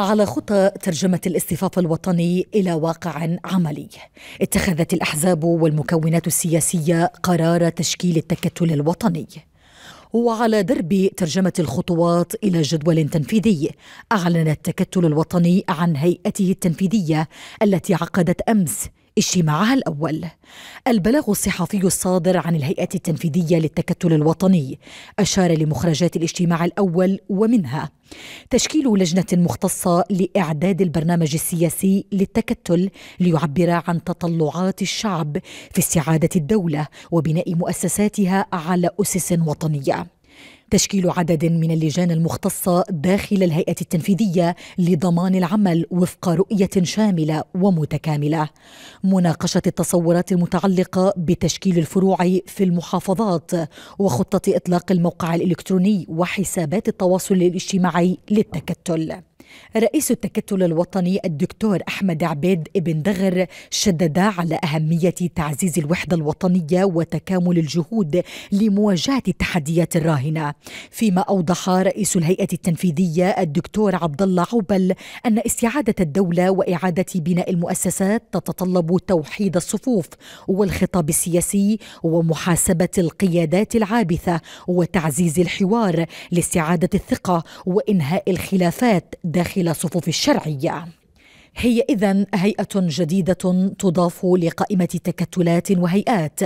على خطى ترجمة الاصطفاف الوطني إلى واقع عملي اتخذت الأحزاب والمكونات السياسية قرار تشكيل التكتل الوطني وعلى درب ترجمة الخطوات إلى جدول تنفيذي أعلن التكتل الوطني عن هيئته التنفيذية التي عقدت أمس اجتماعها الأول البلاغ الصحفي الصادر عن الهيئة التنفيذية للتكتل الوطني أشار لمخرجات الاجتماع الأول ومنها تشكيل لجنة مختصة لإعداد البرنامج السياسي للتكتل ليعبر عن تطلعات الشعب في استعادة الدولة وبناء مؤسساتها على أسس وطنية تشكيل عدد من اللجان المختصه داخل الهيئه التنفيذيه لضمان العمل وفق رؤيه شامله ومتكامله مناقشه التصورات المتعلقه بتشكيل الفروع في المحافظات وخطه اطلاق الموقع الالكتروني وحسابات التواصل الاجتماعي للتكتل رئيس التكتل الوطني الدكتور أحمد عبيد ابن دغر شدد على أهمية تعزيز الوحدة الوطنية وتكامل الجهود لمواجهة التحديات الراهنة فيما أوضح رئيس الهيئة التنفيذية الدكتور عبد الله عوبل أن استعادة الدولة وإعادة بناء المؤسسات تتطلب توحيد الصفوف والخطاب السياسي ومحاسبة القيادات العابثة وتعزيز الحوار لاستعادة الثقة وإنهاء الخلافات داخل صفوف الشرعيه هي إذا هيئة جديدة تضاف لقائمة تكتلات وهيئات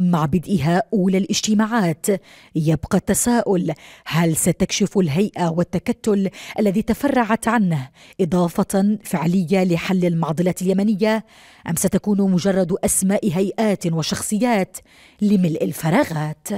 مع بدئها أولى الاجتماعات يبقى التساؤل هل ستكشف الهيئة والتكتل الذي تفرعت عنه إضافة فعلية لحل المعضلة اليمنية أم ستكون مجرد أسماء هيئات وشخصيات لملء الفراغات؟